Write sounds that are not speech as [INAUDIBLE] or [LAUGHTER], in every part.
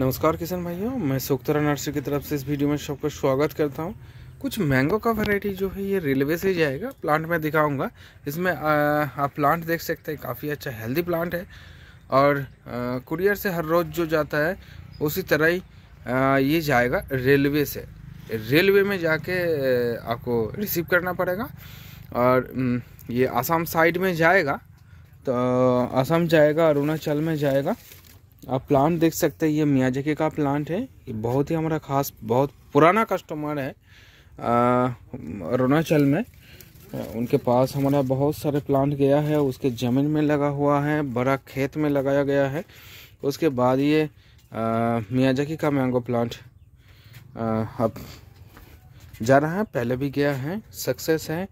नमस्कार किसान भाइयों मैं सुखतरा नर्सरी की तरफ से इस वीडियो में सबका स्वागत करता हूँ कुछ मैंगो का वैरायटी जो है ये रेलवे से जाएगा प्लांट मैं दिखाऊंगा इसमें आप प्लांट देख सकते हैं काफ़ी अच्छा हेल्दी प्लांट है और कुरियर से हर रोज़ जो जाता है उसी तरह ही ये जाएगा रेलवे से रेलवे में जाके आपको रिसीव करना पड़ेगा और ये आसाम साइड में जाएगा तो आसाम जाएगा अरुणाचल में जाएगा आप प्लांट देख सकते हैं ये मियाजके का प्लांट है ये बहुत ही हमारा खास बहुत पुराना कस्टमर है अरुणाचल में उनके पास हमारा बहुत सारे प्लांट गया है उसके ज़मीन में लगा हुआ है बड़ा खेत में लगाया गया है उसके बाद ये मियाजकी का मैंगो प्लांट अब जा रहा है पहले भी गया है सक्सेस है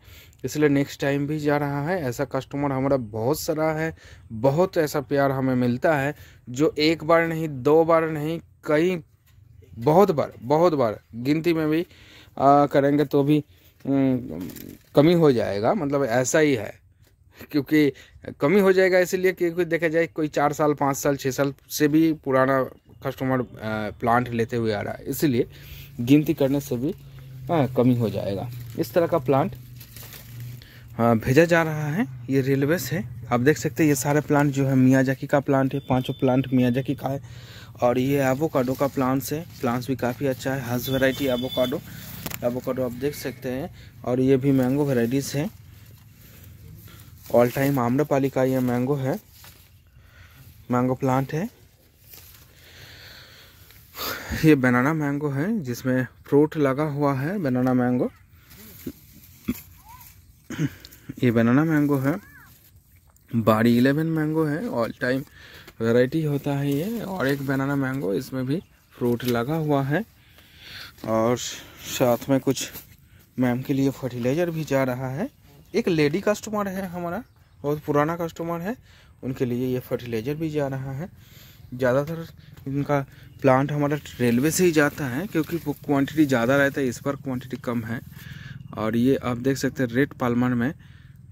इसलिए नेक्स्ट टाइम भी जा रहा है ऐसा कस्टमर हमारा बहुत सारा है बहुत ऐसा प्यार हमें मिलता है जो एक बार नहीं दो बार नहीं कई बहुत बार बहुत बार गिनती में भी आ, करेंगे तो भी हम्म, कमी हो जाएगा मतलब ऐसा ही है क्योंकि कमी हो जाएगा इसलिए क्योंकि देखा जाए कोई चार साल पाँच साल छः साल से भी पुराना कस्टमर प्लांट लेते हुए आ रहा है इसलिए गिनती करने से भी आ, कमी हो जाएगा इस तरह का प्लांट भेजा जा रहा है ये रेलवे से आप देख सकते हैं ये सारे प्लांट जो है मियाजाकी का प्लांट है पांचों प्लांट मियाजाकी का है और ये एवोकाडो का प्लांट्स है प्लांट्स भी काफ़ी अच्छा है हर वेराइटी एवोकाडो एवोकाडो आप देख सकते हैं और ये भी मैंगो वेराइटीज़ है ऑल टाइम आम्रपाली का ये मैंगो है मैंगो प्लांट है ये बनाना मैंगो है जिसमें फ्रूट लगा हुआ है बनाना मैंगो ये बनाना मैंगो है बाड़ी इलेवन मैंगो है ऑल टाइम वैरायटी होता है ये और एक बनाना मैंगो इसमें भी फ्रूट लगा हुआ है और साथ में कुछ मैम के लिए फर्टिलाइज़र भी जा रहा है एक लेडी कस्टमर है हमारा बहुत पुराना कस्टमर है उनके लिए ये फर्टिलाइज़र भी जा रहा है ज़्यादातर इनका प्लांट हमारा रेलवे से ही जाता है क्योंकि वो क्वान्टिटी ज़्यादा रहता है इस पर क्वान्टिटी कम है और ये आप देख सकते हैं रेड पालमर में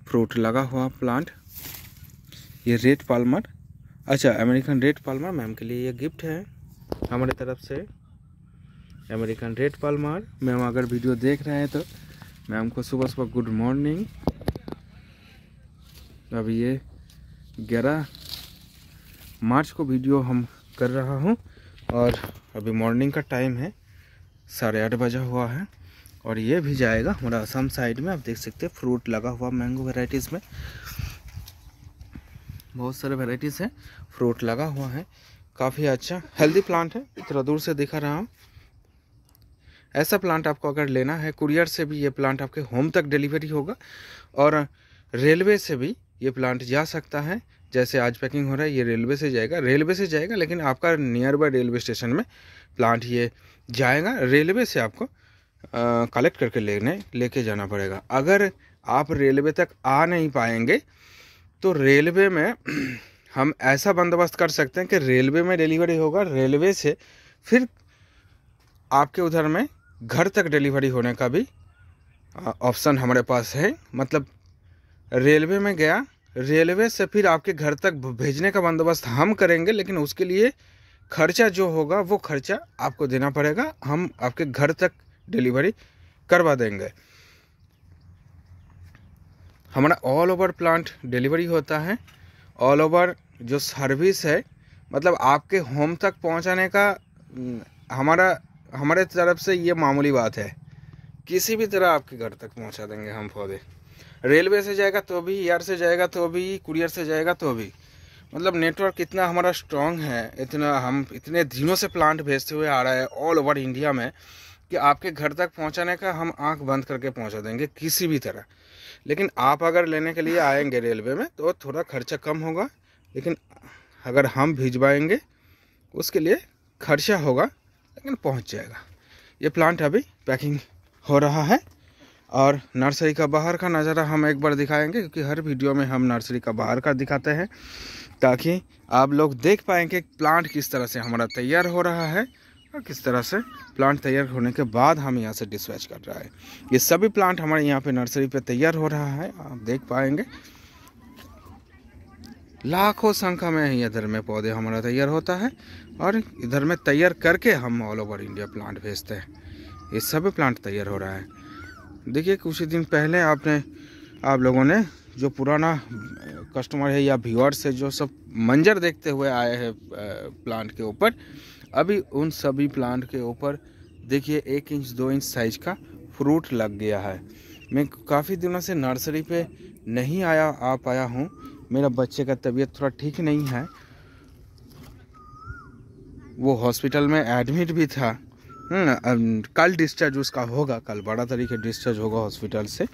फ्रूट लगा हुआ प्लांट ये रेड पालमर अच्छा अमेरिकन रेड पालमर मैम के लिए ये गिफ्ट है हमारे तरफ से अमेरिकन रेड पालमर मैम अगर वीडियो देख रहे हैं तो मैम को सुबह सुबह गुड मॉर्निंग अब ये ग्यारह मार्च को वीडियो हम कर रहा हूँ और अभी मॉर्निंग का टाइम है साढ़े आठ बजा हुआ है और ये भी जाएगा हमारा असम साइड में आप देख सकते हैं फ्रूट लगा हुआ मैंगो वेराइटीज़ में बहुत सारे वेराइटीज़ हैं फ्रूट लगा हुआ है काफ़ी अच्छा हेल्दी प्लांट है इतना दूर से दिखा रहा हूँ ऐसा प्लांट आपको अगर लेना है कुरियर से भी ये प्लांट आपके होम तक डिलीवरी होगा और रेलवे से भी ये प्लांट जा सकता है जैसे आज पैकिंग हो रहा है ये रेलवे से जाएगा रेलवे से जाएगा लेकिन आपका नियर बाय रेलवे स्टेशन में प्लांट ये जाएगा रेलवे से आपको कलेक्ट करके लेने लेके जाना पड़ेगा अगर आप रेलवे तक आ नहीं पाएंगे तो रेलवे में [CLEARS THROAT] हम ऐसा बंदोबस्त कर सकते हैं कि रेलवे में डिलीवरी होगा रेलवे से फिर आपके उधर में घर तक डिलीवरी होने का भी ऑप्शन हमारे पास है मतलब रेलवे में गया रेलवे से फिर आपके घर तक भेजने का बंदोबस्त हम करेंगे लेकिन उसके लिए खर्चा जो होगा वो खर्चा आपको देना पड़ेगा हम आपके घर तक डिलीवरी करवा देंगे हमारा ऑल ओवर प्लांट डिलीवरी होता है ऑल ओवर जो सर्विस है मतलब आपके होम तक पहुंचाने का हम्म, हमारा हमारे तरफ से ये मामूली बात है किसी भी तरह आपके घर तक पहुंचा देंगे हम पौधे रेलवे से जाएगा तो भी एयर से जाएगा तो भी कुरियर से जाएगा तो भी मतलब नेटवर्क इतना हमारा स्ट्रांग है इतना हम इतने दिनों से प्लांट भेजते हुए आ रहा है ऑल ओवर इंडिया में कि आपके घर तक पहुंचाने का हम आंख बंद करके पहुंचा देंगे किसी भी तरह लेकिन आप अगर लेने के लिए आएंगे रेलवे में तो थोड़ा खर्चा कम होगा लेकिन अगर हम भिजवाएंगे उसके लिए खर्चा होगा लेकिन पहुंच जाएगा ये प्लांट अभी पैकिंग हो रहा है और नर्सरी का बाहर का नज़ारा हम एक बार दिखाएंगे क्योंकि हर वीडियो में हम नर्सरी का बाहर का दिखाते हैं ताकि आप लोग देख पाएँ कि प्लांट किस तरह से हमारा तैयार हो रहा है और किस तरह से प्लांट तैयार होने के बाद हम यहाँ से डिस्पैच कर रहा है ये सभी प्लांट हमारे यहाँ पे नर्सरी पे तैयार हो रहा है आप देख पाएंगे लाखों संख्या में इधर में पौधे हमारा तैयार होता है और इधर में तैयार करके हम ऑल ओवर इंडिया प्लांट भेजते हैं ये सभी प्लांट तैयार हो रहा है देखिए कुछ ही दिन पहले आपने आप लोगों ने जो पुराना कस्टमर है या व्यूअर्स है जो सब मंजर देखते हुए आए हैं प्लांट के ऊपर अभी उन सभी प्लांट के ऊपर देखिए एक इंच दो इंच साइज का फ्रूट लग गया है मैं काफ़ी दिनों से नर्सरी पे नहीं आया आ पाया हूँ मेरा बच्चे का तबीयत थोड़ा ठीक नहीं है वो हॉस्पिटल में एडमिट भी था हम्म, कल डिस्चार्ज उसका होगा कल बड़ा तरीके डिस्चार्ज होगा हॉस्पिटल से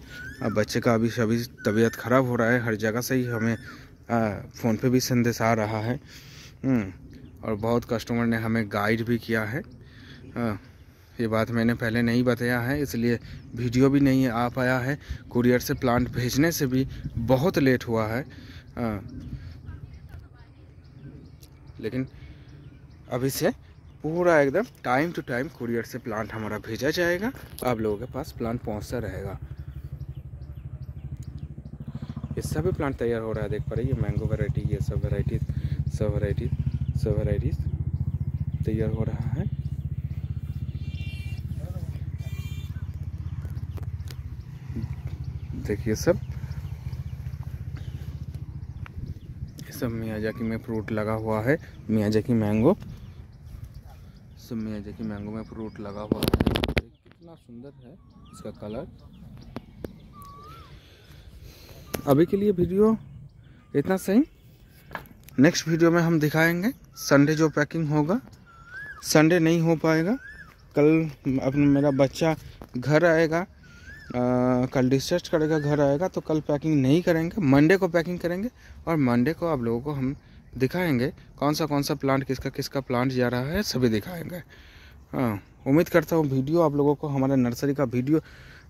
अब बच्चे का अभी सभी तबीयत ख़राब हो रहा है हर जगह से ही हमें फ़ोन पे भी संदेश आ रहा है हम्म। और बहुत कस्टमर ने हमें गाइड भी किया है ये बात मैंने पहले नहीं बताया है इसलिए वीडियो भी नहीं आ पाया है कुरियर से प्लांट भेजने से भी बहुत लेट हुआ है लेकिन अभी से पूरा एकदम टाइम टू टाइम कुरियर से प्लांट हमारा भेजा जाएगा आप लोगों के पास प्लांट पहुंचता रहेगा ये सभी प्लांट तैयार हो रहा है देख पा रहे ये मैंगो वैरायटी ये सब वैरायटी सब वैरायटी सो आइरिस तैयार हो रहा है देखिए सब सब की में फ्रूट लगा हुआ है की मैंगो सब की मैंगो में फ्रूट लगा हुआ है कितना सुंदर है इसका कलर अभी के लिए वीडियो इतना सही नेक्स्ट वीडियो में हम दिखाएंगे संडे जो पैकिंग होगा संडे नहीं हो पाएगा कल अपना मेरा बच्चा घर आएगा आ, कल डिस्चार्ज करेगा घर आएगा तो कल पैकिंग नहीं करेंगे मंडे को पैकिंग करेंगे और मंडे को आप लोगों को हम दिखाएंगे कौन सा कौन सा प्लांट किसका किसका प्लांट जा रहा है सभी दिखाएंगे हाँ उम्मीद करता हूँ वीडियो आप लोगों को हमारे नर्सरी का वीडियो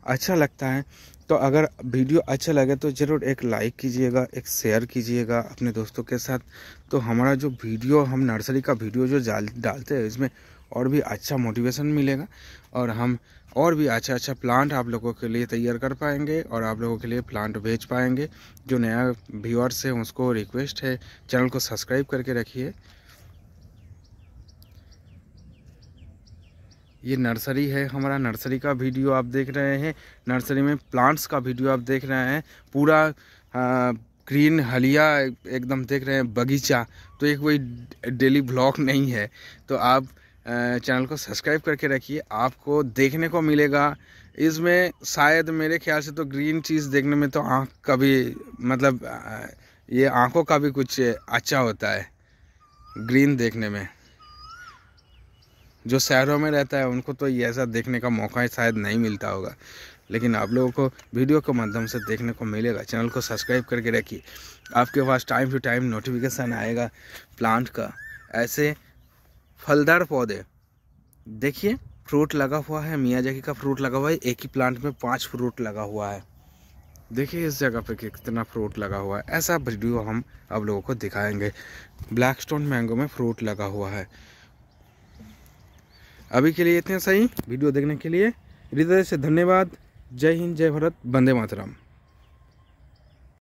अच्छा लगता है तो अगर वीडियो अच्छा लगे तो ज़रूर एक लाइक कीजिएगा एक शेयर कीजिएगा अपने दोस्तों के साथ तो हमारा जो वीडियो हम नर्सरी का वीडियो जो डालते हैं इसमें और भी अच्छा मोटिवेशन मिलेगा और हम और भी अच्छा अच्छा प्लांट आप लोगों के लिए तैयार कर पाएंगे और आप लोगों के लिए प्लांट भेज पाएंगे जो नया व्यूअर्स है उसको रिक्वेस्ट है चैनल को सब्सक्राइब करके रखिए ये नर्सरी है हमारा नर्सरी का वीडियो आप देख रहे हैं नर्सरी में प्लांट्स का वीडियो आप देख रहे हैं पूरा ग्रीन हलिया एकदम देख रहे हैं बगीचा तो एक कोई डेली ब्लॉग नहीं है तो आप चैनल को सब्सक्राइब करके रखिए आपको देखने को मिलेगा इसमें शायद मेरे ख्याल से तो ग्रीन चीज़ देखने में तो आँख का भी मतलब ये आँखों का भी कुछ अच्छा होता है ग्रीन देखने में जो शहरों में रहता है उनको तो ये ऐसा देखने का मौका शायद नहीं मिलता होगा लेकिन आप लोगों को वीडियो के माध्यम से देखने को मिलेगा चैनल को सब्सक्राइब करके रखिए आपके पास टाइम टू टाइम नोटिफिकेशन आएगा प्लांट का ऐसे फलदार पौधे देखिए फ्रूट लगा हुआ है मियाँ जगह का फ्रूट लगा हुआ है एक ही प्लांट में पाँच फ्रूट लगा हुआ है देखिए इस जगह पे कितना फ्रूट लगा हुआ है ऐसा वीडियो हम आप लोगों को दिखाएंगे ब्लैक स्टोन मैंगो में फ्रूट लगा हुआ है अभी के लिए इतने सही वीडियो देखने के लिए हृदय से धन्यवाद जय हिंद जय भारत वंदे मातराम